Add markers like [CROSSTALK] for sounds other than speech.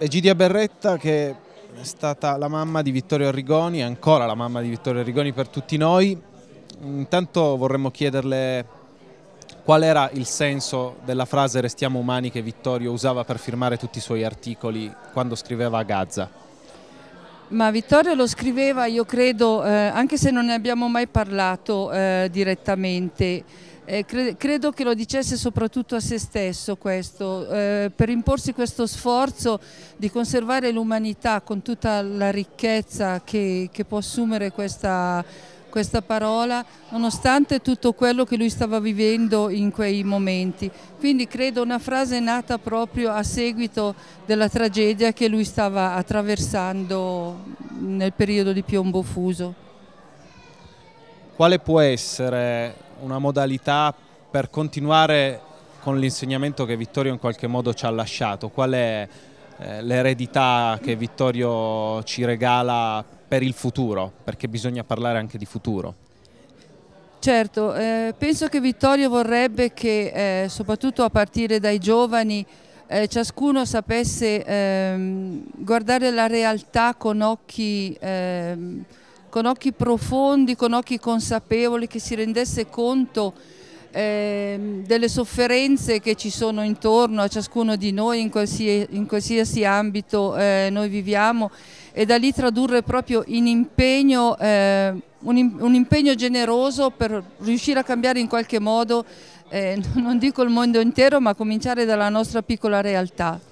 Egidia Berretta che è stata la mamma di Vittorio Arrigoni, ancora la mamma di Vittorio Arrigoni per tutti noi. Intanto vorremmo chiederle qual era il senso della frase restiamo umani che Vittorio usava per firmare tutti i suoi articoli quando scriveva a Gaza. Ma Vittorio lo scriveva, io credo, eh, anche se non ne abbiamo mai parlato eh, direttamente, eh, cre credo che lo dicesse soprattutto a se stesso questo, eh, per imporsi questo sforzo di conservare l'umanità con tutta la ricchezza che, che può assumere questa, questa parola, nonostante tutto quello che lui stava vivendo in quei momenti. Quindi credo una frase nata proprio a seguito della tragedia che lui stava attraversando nel periodo di piombo fuso. Quale può essere una modalità per continuare con l'insegnamento che Vittorio in qualche modo ci ha lasciato? Qual è eh, l'eredità che Vittorio ci regala per il futuro? Perché bisogna parlare anche di futuro. Certo, eh, penso che Vittorio vorrebbe che eh, soprattutto a partire dai giovani eh, ciascuno sapesse ehm, guardare la realtà con occhi ehm, con occhi profondi, con occhi consapevoli, che si rendesse conto eh, delle sofferenze che ci sono intorno a ciascuno di noi in qualsiasi, in qualsiasi ambito eh, noi viviamo e da lì tradurre proprio in impegno, eh, un, un, impegno generoso per riuscire a cambiare in qualche modo, eh, [LAUGHS] non dico il mondo intero, ma cominciare dalla nostra piccola realtà.